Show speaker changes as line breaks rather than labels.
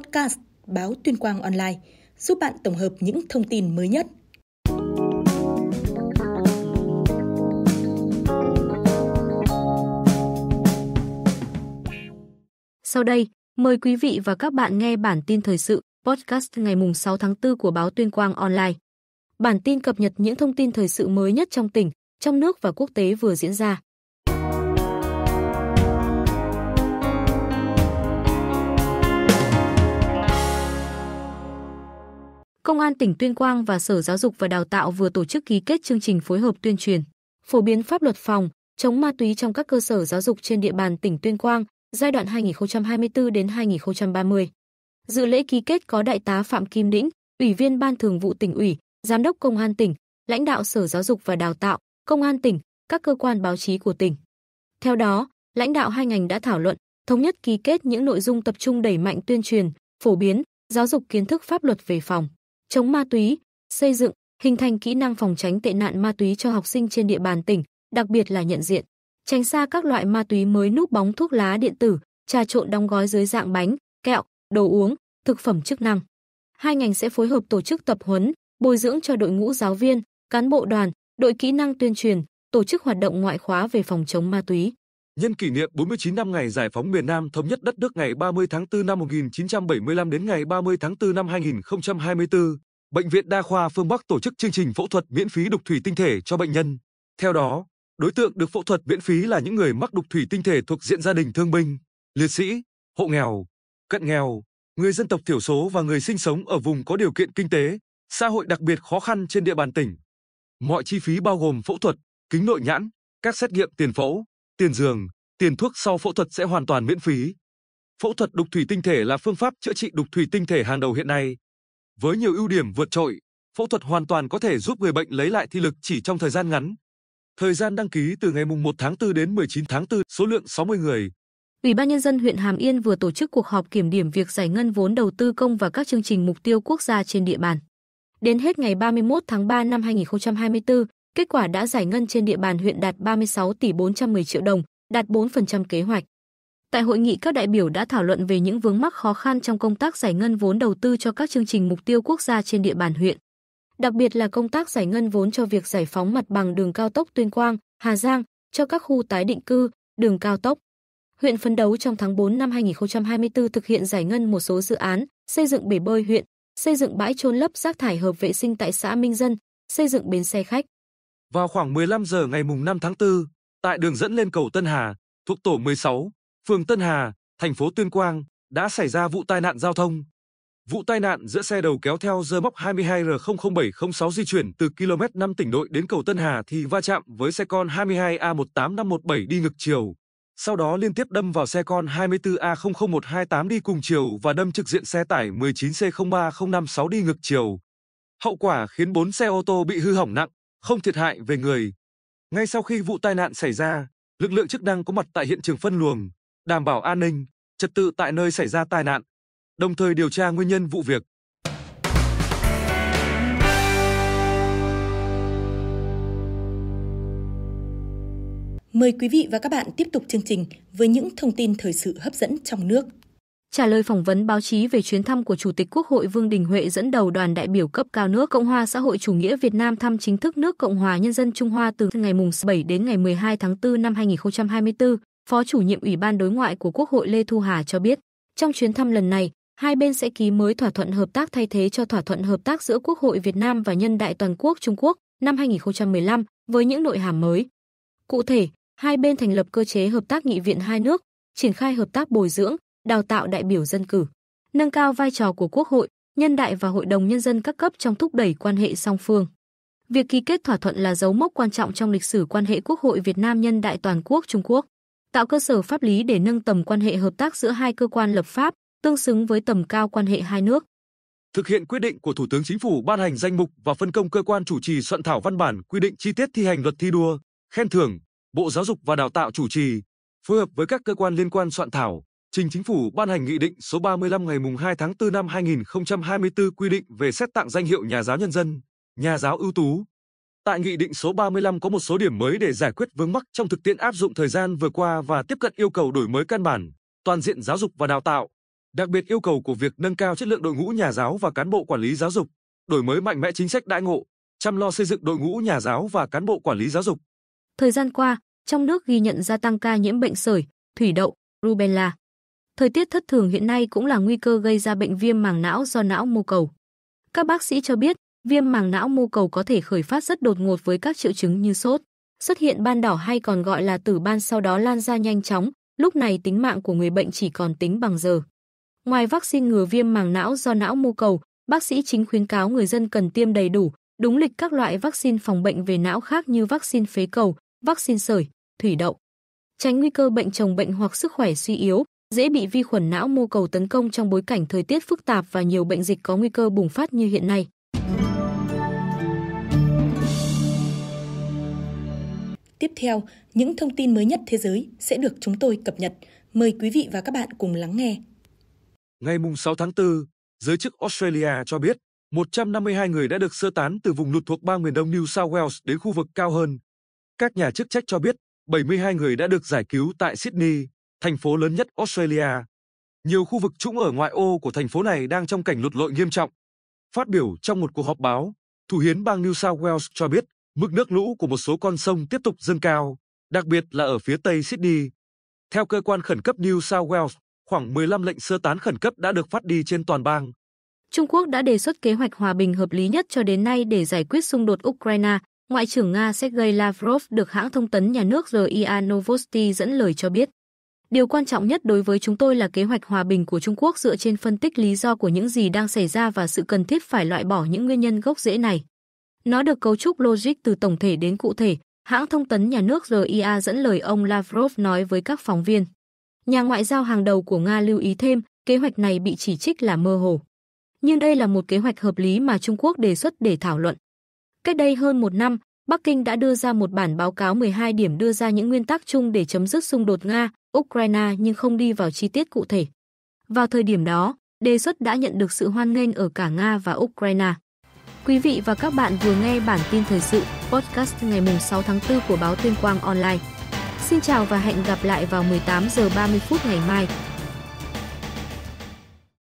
podcast báo Tuyên Quang Online, giúp bạn tổng hợp những thông tin mới nhất. Sau đây, mời quý vị và các bạn nghe bản tin thời sự podcast ngày 6 tháng 4 của báo Tuyên Quang Online. Bản tin cập nhật những thông tin thời sự mới nhất trong tỉnh, trong nước và quốc tế vừa diễn ra. Công an tỉnh Tuyên Quang và Sở Giáo dục và Đào tạo vừa tổ chức ký kết chương trình phối hợp tuyên truyền, phổ biến pháp luật phòng chống ma túy trong các cơ sở giáo dục trên địa bàn tỉnh Tuyên Quang giai đoạn 2024 đến 2030. Dự lễ ký kết có đại tá Phạm Kim Đĩnh, Ủy viên Ban Thường vụ tỉnh ủy, Giám đốc Công an tỉnh, lãnh đạo Sở Giáo dục và Đào tạo, Công an tỉnh, các cơ quan báo chí của tỉnh. Theo đó, lãnh đạo hai ngành đã thảo luận, thống nhất ký kết những nội dung tập trung đẩy mạnh tuyên truyền, phổ biến, giáo dục kiến thức pháp luật về phòng chống ma túy, xây dựng, hình thành kỹ năng phòng tránh tệ nạn ma túy cho học sinh trên địa bàn tỉnh, đặc biệt là nhận diện, tránh xa các loại ma túy mới núp bóng thuốc lá điện tử, trà trộn đóng gói dưới dạng bánh, kẹo, đồ uống, thực phẩm chức năng. Hai ngành sẽ phối hợp tổ chức tập huấn, bồi dưỡng cho đội ngũ giáo viên, cán bộ đoàn, đội kỹ năng tuyên truyền, tổ chức hoạt động ngoại khóa về phòng chống ma túy
nhân kỷ niệm 49 năm ngày giải phóng miền Nam thống nhất đất nước ngày 30 tháng 4 năm 1975 đến ngày 30 tháng 4 năm 2024, Bệnh viện Đa khoa Phương Bắc tổ chức chương trình phẫu thuật miễn phí đục thủy tinh thể cho bệnh nhân. Theo đó, đối tượng được phẫu thuật miễn phí là những người mắc đục thủy tinh thể thuộc diện gia đình thương binh, liệt sĩ, hộ nghèo, cận nghèo, người dân tộc thiểu số và người sinh sống ở vùng có điều kiện kinh tế, xã hội đặc biệt khó khăn trên địa bàn tỉnh. Mọi chi phí bao gồm phẫu thuật, kính nội nhãn, các xét nghiệm tiền phẫu, tiền giường, tiền thuốc sau phẫu thuật sẽ hoàn toàn miễn phí. Phẫu thuật đục thủy tinh thể là phương pháp chữa trị đục thủy tinh thể hàng đầu hiện nay. Với nhiều ưu điểm vượt trội, phẫu thuật hoàn toàn có thể giúp người bệnh lấy lại thị lực chỉ trong thời gian ngắn. Thời gian đăng ký từ ngày 1 tháng 4 đến 19 tháng 4, số lượng 60 người.
Ủy ban nhân dân huyện Hàm Yên vừa tổ chức cuộc họp kiểm điểm việc giải ngân vốn đầu tư công và các chương trình mục tiêu quốc gia trên địa bàn. Đến hết ngày 31 tháng 3 năm 2024, Kết quả đã giải ngân trên địa bàn huyện đạt 36 tỷ 410 triệu đồng, đạt 4% kế hoạch. Tại hội nghị các đại biểu đã thảo luận về những vướng mắc khó khăn trong công tác giải ngân vốn đầu tư cho các chương trình mục tiêu quốc gia trên địa bàn huyện. Đặc biệt là công tác giải ngân vốn cho việc giải phóng mặt bằng đường cao tốc Tuyên Quang, Hà Giang cho các khu tái định cư, đường cao tốc. Huyện phấn đấu trong tháng 4 năm 2024 thực hiện giải ngân một số dự án, xây dựng bể bơi huyện, xây dựng bãi chôn lấp rác thải hợp vệ sinh tại xã Minh Dân, xây dựng bến xe khách.
Vào khoảng 15 giờ ngày mùng 5 tháng 4, tại đường dẫn lên cầu Tân Hà, thuộc tổ 16, phường Tân Hà, thành phố Tuyên Quang, đã xảy ra vụ tai nạn giao thông. Vụ tai nạn giữa xe đầu kéo theo dơ móc 22R00706 di chuyển từ km 5 tỉnh đội đến cầu Tân Hà thì va chạm với xe con 22A18517 đi ngược chiều. Sau đó liên tiếp đâm vào xe con 24A00128 đi cùng chiều và đâm trực diện xe tải 19C03056 đi ngược chiều. Hậu quả khiến 4 xe ô tô bị hư hỏng nặng, không thiệt hại về người. Ngay sau khi vụ tai nạn xảy ra, lực lượng chức năng có mặt tại hiện trường phân luồng, đảm bảo an ninh, trật tự tại nơi xảy ra tai nạn, đồng thời điều tra nguyên nhân vụ việc.
Mời quý vị và các bạn tiếp tục chương trình với những thông tin thời sự hấp dẫn trong nước trả lời phỏng vấn báo chí về chuyến thăm của Chủ tịch Quốc hội Vương Đình Huệ dẫn đầu đoàn đại biểu cấp cao nước Cộng hòa xã hội chủ nghĩa Việt Nam thăm chính thức nước Cộng hòa Nhân dân Trung Hoa từ ngày 7 đến ngày 12 tháng 4 năm 2024, Phó chủ nhiệm Ủy ban Đối ngoại của Quốc hội Lê Thu Hà cho biết, trong chuyến thăm lần này, hai bên sẽ ký mới thỏa thuận hợp tác thay thế cho thỏa thuận hợp tác giữa Quốc hội Việt Nam và Nhân đại toàn quốc Trung Quốc năm 2015 với những nội hàm mới. Cụ thể, hai bên thành lập cơ chế hợp tác nghị viện hai nước, triển khai hợp tác bồi dưỡng, đào tạo đại biểu dân cử, nâng cao vai trò của Quốc hội, Nhân đại và Hội đồng nhân dân các cấp trong thúc đẩy quan hệ song phương. Việc ký kết thỏa thuận là dấu mốc quan trọng trong lịch sử quan hệ Quốc hội Việt Nam Nhân đại toàn quốc Trung Quốc, tạo cơ sở pháp lý để nâng tầm quan hệ hợp tác giữa hai cơ quan lập pháp, tương xứng với tầm cao quan hệ hai nước.
Thực hiện quyết định của Thủ tướng Chính phủ ban hành danh mục và phân công cơ quan chủ trì soạn thảo văn bản quy định chi tiết thi hành luật thi đua, khen thưởng, Bộ Giáo dục và Đào tạo chủ trì, phối hợp với các cơ quan liên quan soạn thảo, trình chính phủ ban hành nghị định số 35 ngày 2 tháng 4 năm 2024 quy định về xét tặng danh hiệu nhà giáo nhân dân, nhà giáo ưu tú. Tại nghị định số 35 có một số điểm mới để giải quyết vướng mắc trong thực tiễn áp dụng thời gian vừa qua và tiếp cận yêu cầu đổi mới căn bản, toàn diện giáo dục và đào tạo, đặc biệt yêu cầu của việc nâng cao chất lượng đội ngũ nhà giáo và cán bộ quản lý giáo dục, đổi mới mạnh mẽ chính sách đãi ngộ, chăm lo xây dựng đội ngũ nhà giáo và cán bộ quản lý giáo dục.
Thời gian qua, trong nước ghi nhận gia tăng ca nhiễm bệnh sởi, thủy đậu, rubella Thời tiết thất thường hiện nay cũng là nguy cơ gây ra bệnh viêm màng não do não mô cầu. Các bác sĩ cho biết, viêm màng não mô cầu có thể khởi phát rất đột ngột với các triệu chứng như sốt, xuất hiện ban đỏ hay còn gọi là tử ban sau đó lan ra nhanh chóng, lúc này tính mạng của người bệnh chỉ còn tính bằng giờ. Ngoài vaccine ngừa viêm màng não do não mô cầu, bác sĩ chính khuyến cáo người dân cần tiêm đầy đủ, đúng lịch các loại vaccine phòng bệnh về não khác như vaccine phế cầu, vaccine sởi, thủy đậu. Tránh nguy cơ bệnh chồng bệnh hoặc sức khỏe suy yếu, dễ bị vi khuẩn não mô cầu tấn công trong bối cảnh thời tiết phức tạp và nhiều bệnh dịch có nguy cơ bùng phát như hiện nay. Tiếp theo, những thông tin mới nhất thế giới sẽ được chúng tôi cập nhật. Mời quý vị và các bạn cùng lắng nghe.
Ngày 6 tháng 4, giới chức Australia cho biết 152 người đã được sơ tán từ vùng lụt thuộc bang miền đông New South Wales đến khu vực cao hơn. Các nhà chức trách cho biết 72 người đã được giải cứu tại Sydney, thành phố lớn nhất Australia. Nhiều khu vực trũng ở ngoại ô của thành phố này đang trong cảnh lụt lội nghiêm trọng. Phát biểu trong một cuộc họp báo, Thủ hiến bang New South Wales cho biết mức nước lũ của một số con sông tiếp tục dâng cao, đặc biệt là ở phía tây Sydney. Theo cơ quan khẩn cấp New South Wales, khoảng 15 lệnh sơ tán khẩn cấp đã được phát đi trên toàn bang.
Trung Quốc đã đề xuất kế hoạch hòa bình hợp lý nhất cho đến nay để giải quyết xung đột Ukraine, Ngoại trưởng Nga Sergei Lavrov được hãng thông tấn nhà nước RIA Novosti dẫn lời cho biết. Điều quan trọng nhất đối với chúng tôi là kế hoạch hòa bình của Trung Quốc dựa trên phân tích lý do của những gì đang xảy ra và sự cần thiết phải loại bỏ những nguyên nhân gốc rễ này. Nó được cấu trúc logic từ tổng thể đến cụ thể, hãng thông tấn nhà nước RIA dẫn lời ông Lavrov nói với các phóng viên. Nhà ngoại giao hàng đầu của Nga lưu ý thêm, kế hoạch này bị chỉ trích là mơ hồ. Nhưng đây là một kế hoạch hợp lý mà Trung Quốc đề xuất để thảo luận. Cách đây hơn một năm, Bắc Kinh đã đưa ra một bản báo cáo 12 điểm đưa ra những nguyên tắc chung để chấm dứt xung đột Nga, Ukraine nhưng không đi vào chi tiết cụ thể. Vào thời điểm đó, đề xuất đã nhận được sự hoan nghênh ở cả Nga và Ukraine. Quý vị và các bạn vừa nghe bản tin thời sự podcast ngày 6 tháng 4 của báo Tuyên Quang Online. Xin chào và hẹn gặp lại vào 18 giờ 30 phút ngày mai.